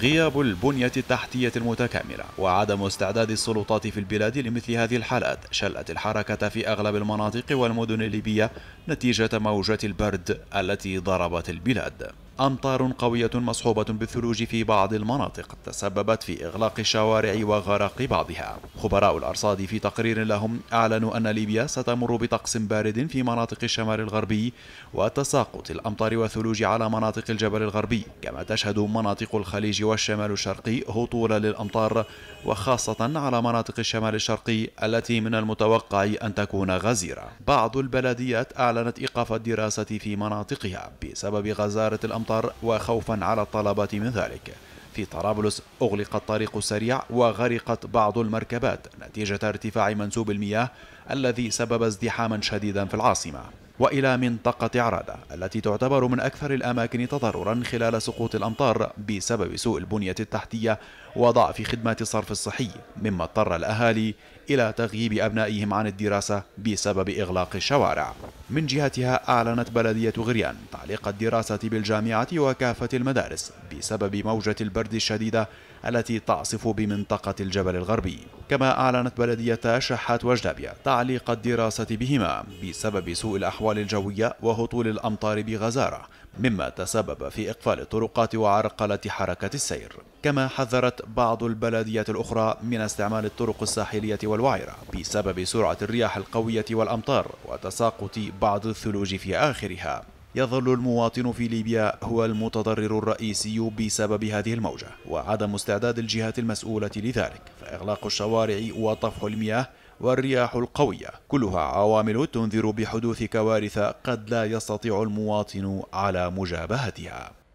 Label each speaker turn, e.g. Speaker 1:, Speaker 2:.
Speaker 1: غياب البنية التحتية المتكاملة وعدم استعداد السلطات في البلاد لمثل هذه الحالات شلت الحركة في أغلب المناطق والمدن الليبية نتيجة موجة البرد التي ضربت البلاد أمطار قوية مصحوبة بالثلوج في بعض المناطق تسببت في إغلاق الشوارع وغرق بعضها خبراء الأرصاد في تقرير لهم أعلنوا أن ليبيا ستمر بطقس بارد في مناطق الشمال الغربي وتساقط الأمطار والثلوج على مناطق الجبل الغربي كما تشهد مناطق الخليج والشمال الشرقي هطولا للأمطار وخاصة على مناطق الشمال الشرقي التي من المتوقع أن تكون غزيرة بعض البلديات أعلنت إيقاف الدراسة في مناطقها بسبب غزارة الأمطار الأمطار وخوفا على الطلبات من ذلك في طرابلس أغلق الطريق السريع وغرقت بعض المركبات نتيجة ارتفاع منسوب المياه الذي سبب ازدحاما شديدا في العاصمة وإلى منطقة عرادة التي تعتبر من أكثر الأماكن تضررا خلال سقوط الأمطار بسبب سوء البنية التحتية وضعف خدمات الصرف الصحي مما اضطر الأهالي إلى تغييب أبنائهم عن الدراسة بسبب إغلاق الشوارع من جهتها أعلنت بلدية غريان تعليق الدراسة بالجامعة وكافة المدارس بسبب موجة البرد الشديدة التي تعصف بمنطقة الجبل الغربي كما أعلنت بلدية شحات وجدابية تعليق الدراسة بهما بسبب سوء الأحوال الجوية وهطول الأمطار بغزارة مما تسبب في إقفال الطرقات وعرقلة حركة السير كما حذرت بعض البلديات الأخرى من استعمال الطرق الساحلية والوعرة بسبب سرعة الرياح القوية والأمطار وتساقط بعض الثلوج في آخرها يظل المواطن في ليبيا هو المتضرر الرئيسي بسبب هذه الموجة وعدم استعداد الجهات المسؤولة لذلك فإغلاق الشوارع وطفح المياه والرياح القوية كلها عوامل تنذر بحدوث كوارث قد لا يستطيع المواطن على مجابهتها